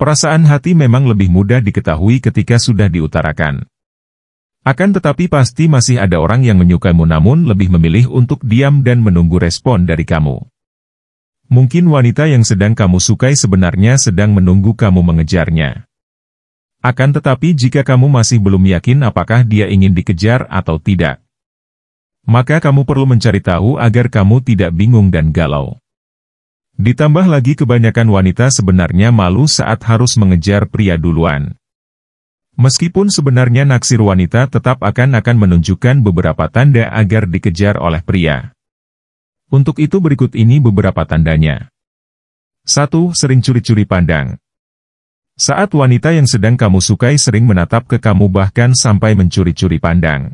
Perasaan hati memang lebih mudah diketahui ketika sudah diutarakan. Akan tetapi pasti masih ada orang yang menyukaimu namun lebih memilih untuk diam dan menunggu respon dari kamu. Mungkin wanita yang sedang kamu sukai sebenarnya sedang menunggu kamu mengejarnya. Akan tetapi jika kamu masih belum yakin apakah dia ingin dikejar atau tidak, maka kamu perlu mencari tahu agar kamu tidak bingung dan galau. Ditambah lagi kebanyakan wanita sebenarnya malu saat harus mengejar pria duluan. Meskipun sebenarnya naksir wanita tetap akan akan menunjukkan beberapa tanda agar dikejar oleh pria. Untuk itu berikut ini beberapa tandanya. 1. Sering curi-curi pandang. Saat wanita yang sedang kamu sukai sering menatap ke kamu bahkan sampai mencuri-curi pandang.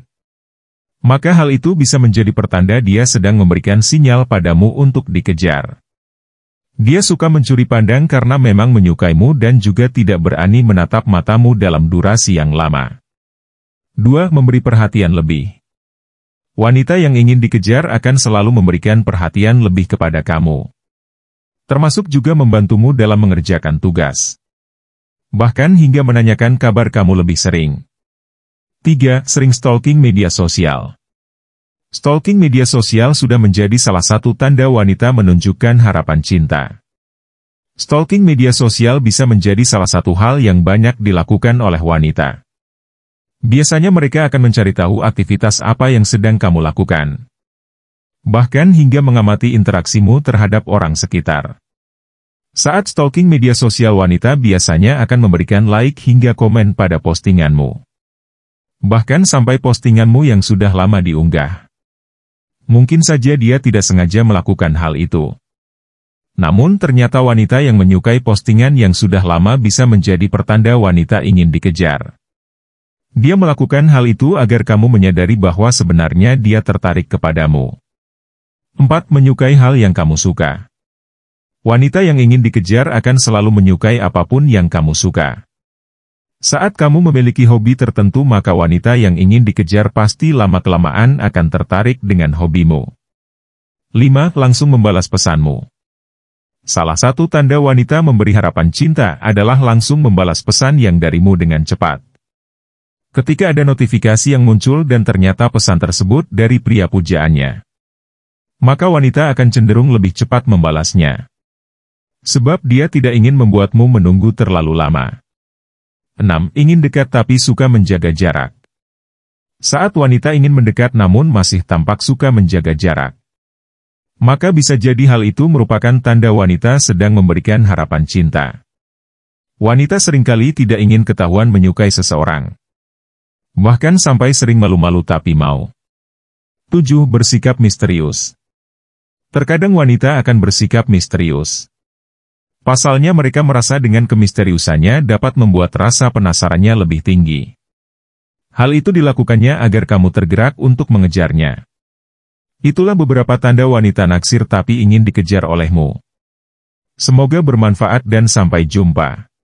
Maka hal itu bisa menjadi pertanda dia sedang memberikan sinyal padamu untuk dikejar. Dia suka mencuri pandang karena memang menyukaimu dan juga tidak berani menatap matamu dalam durasi yang lama. 2. Memberi perhatian lebih. Wanita yang ingin dikejar akan selalu memberikan perhatian lebih kepada kamu. Termasuk juga membantumu dalam mengerjakan tugas. Bahkan hingga menanyakan kabar kamu lebih sering. 3. Sering stalking media sosial. Stalking media sosial sudah menjadi salah satu tanda wanita menunjukkan harapan cinta. Stalking media sosial bisa menjadi salah satu hal yang banyak dilakukan oleh wanita. Biasanya mereka akan mencari tahu aktivitas apa yang sedang kamu lakukan. Bahkan hingga mengamati interaksimu terhadap orang sekitar. Saat stalking media sosial wanita biasanya akan memberikan like hingga komen pada postinganmu. Bahkan sampai postinganmu yang sudah lama diunggah. Mungkin saja dia tidak sengaja melakukan hal itu. Namun ternyata wanita yang menyukai postingan yang sudah lama bisa menjadi pertanda wanita ingin dikejar. Dia melakukan hal itu agar kamu menyadari bahwa sebenarnya dia tertarik kepadamu. 4. Menyukai hal yang kamu suka. Wanita yang ingin dikejar akan selalu menyukai apapun yang kamu suka. Saat kamu memiliki hobi tertentu maka wanita yang ingin dikejar pasti lama-kelamaan akan tertarik dengan hobimu. 5. Langsung membalas pesanmu. Salah satu tanda wanita memberi harapan cinta adalah langsung membalas pesan yang darimu dengan cepat. Ketika ada notifikasi yang muncul dan ternyata pesan tersebut dari pria pujaannya, maka wanita akan cenderung lebih cepat membalasnya. Sebab dia tidak ingin membuatmu menunggu terlalu lama. 6. Ingin dekat tapi suka menjaga jarak. Saat wanita ingin mendekat namun masih tampak suka menjaga jarak, maka bisa jadi hal itu merupakan tanda wanita sedang memberikan harapan cinta. Wanita seringkali tidak ingin ketahuan menyukai seseorang. Bahkan sampai sering malu-malu tapi mau. 7. Bersikap misterius. Terkadang wanita akan bersikap misterius. Pasalnya mereka merasa dengan kemisteriusannya dapat membuat rasa penasarannya lebih tinggi. Hal itu dilakukannya agar kamu tergerak untuk mengejarnya. Itulah beberapa tanda wanita naksir tapi ingin dikejar olehmu. Semoga bermanfaat dan sampai jumpa.